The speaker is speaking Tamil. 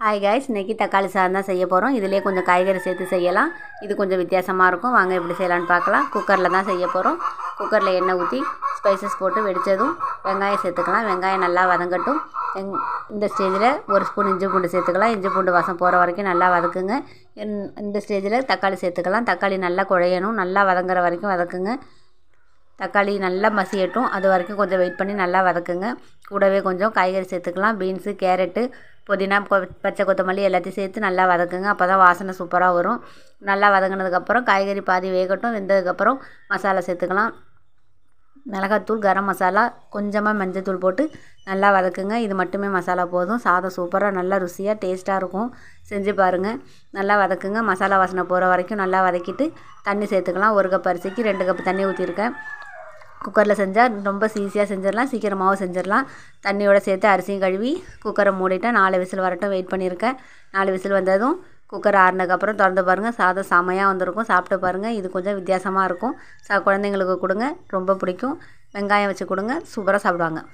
ஹாய் காய்ஸ் இன்றைக்கி தக்காளி சாதம் தான் செய்ய போகிறோம் இதிலே கொஞ்சம் காய்கறி சேர்த்து செய்யலாம் இது கொஞ்சம் வித்தியாசமாக இருக்கும் வாங்க எப்படி செய்யலான்னு பார்க்கலாம் குக்கரில் தான் செய்ய போகிறோம் குக்கரில் எண்ணெய் ஊற்றி ஸ்பைசஸ் போட்டு வெடித்ததும் வெங்காயம் சேர்த்துக்கலாம் வெங்காயம் நல்லா வதங்கட்டும் எங் இந்த ஸ்டேஜில் ஒரு ஸ்பூன் இஞ்சி பூண்டு சேர்த்துக்கலாம் இஞ்சி பூண்டு வாசம் போகிற வரைக்கும் நல்லா வதக்குங்க இந்த ஸ்டேஜில் தக்காளி சேர்த்துக்கலாம் தக்காளி நல்லா குழையணும் நல்லா வதங்குற வரைக்கும் வதக்குங்க தக்காளி நல்லா மசியட்டும் அது வரைக்கும் கொஞ்சம் வெயிட் பண்ணி நல்லா வதக்குங்க கூடவே கொஞ்சம் காய்கறி சேர்த்துக்கலாம் பீன்ஸு கேரட்டு புதினா பச்சை கொத்தமல்லி எல்லாத்தையும் சேர்த்து நல்லா வதக்குங்க அப்போ தான் வாசனை சூப்பராக வரும் நல்லா வதங்கினதுக்கப்புறம் காய்கறி பாதி வேகட்டும் வெந்ததுக்கப்புறம் மசாலா சேர்த்துக்கலாம் மிளகாத்தூள் கரம் மசாலா கொஞ்சமாக மஞ்சத்தூள் போட்டு நல்லா வதக்குங்க இது மட்டுமே மசாலா போதும் சாதம் சூப்பராக நல்லா ருசியாக டேஸ்ட்டாக இருக்கும் செஞ்சு பாருங்கள் நல்லா வதக்குங்க மசாலா வாசனை போகிற வரைக்கும் நல்லா வதக்கிட்டு தண்ணி சேர்த்துக்கலாம் ஒரு கப் அரிசிக்கு ரெண்டு கப் தண்ணி ஊற்றிருக்கேன் குக்கரில் செஞ்சால் ரொம்ப ஈஸியாக செஞ்சிடலாம் சீக்கிரமாகவும் செஞ்சிடலாம் தண்ணியோடு சேர்த்து அரிசியும் கழுவி குக்கரை மூடிட்டேன் நாலு விசில் வரட்டும் வெயிட் பண்ணியிருக்கேன் நாலு விசில் வந்ததும் குக்கர் ஆறினதுக்கப்புறம் திறந்து பாருங்கள் சாதம் செமையாக வந்திருக்கும் சாப்பிட்டு பாருங்கள் இது கொஞ்சம் வித்தியாசமாக இருக்கும் ச குழந்தைங்களுக்கு கொடுங்க ரொம்ப பிடிக்கும் வெங்காயம் வச்சு கொடுங்க சூப்பராக சாப்பிடுவாங்க